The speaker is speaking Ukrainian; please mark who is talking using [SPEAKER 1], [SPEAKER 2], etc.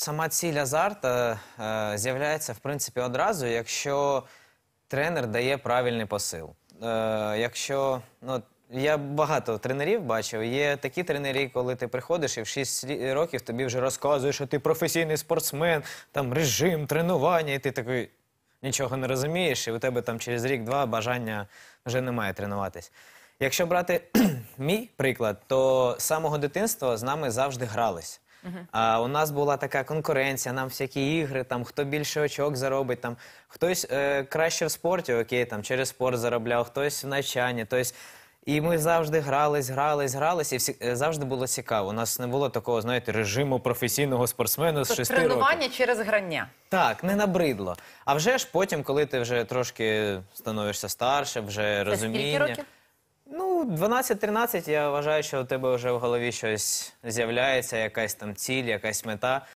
[SPEAKER 1] сама ціль азарта е, з'являється в принципі одразу, якщо тренер дає правильний посил. Е, Якщо ну, я багато тренерів бачив, є такі тренері, коли ти приходиш і в 6 років тобі вже розказують, що ти професійний спортсмен, там режим, тренування, і ти такий нічого не розумієш, і у тебе там через рік-два бажання вже немає тренуватись. Якщо брати мій приклад, то з самого дитинства з нами завжди грались. А у нас була така конкуренція, нам всякі ігри, там хто більше очок заробить, там хтось е, краще в спорті, окей, там через спорт заробляв, хтось в навчанні. Тобто, і ми завжди грались, грались, грались, і всі е, завжди було цікаво. У нас не було такого, знаєте, режиму професійного спортсмена з Тобто років. тренування через грання. Так, не набридло. А вже ж потім, коли ти вже трошки становишся старше, вже розуміння. скільки років? Ну, 12-13, я вважаю, що у тебе вже в голові щось з'являється, якась там ціль, якась мета.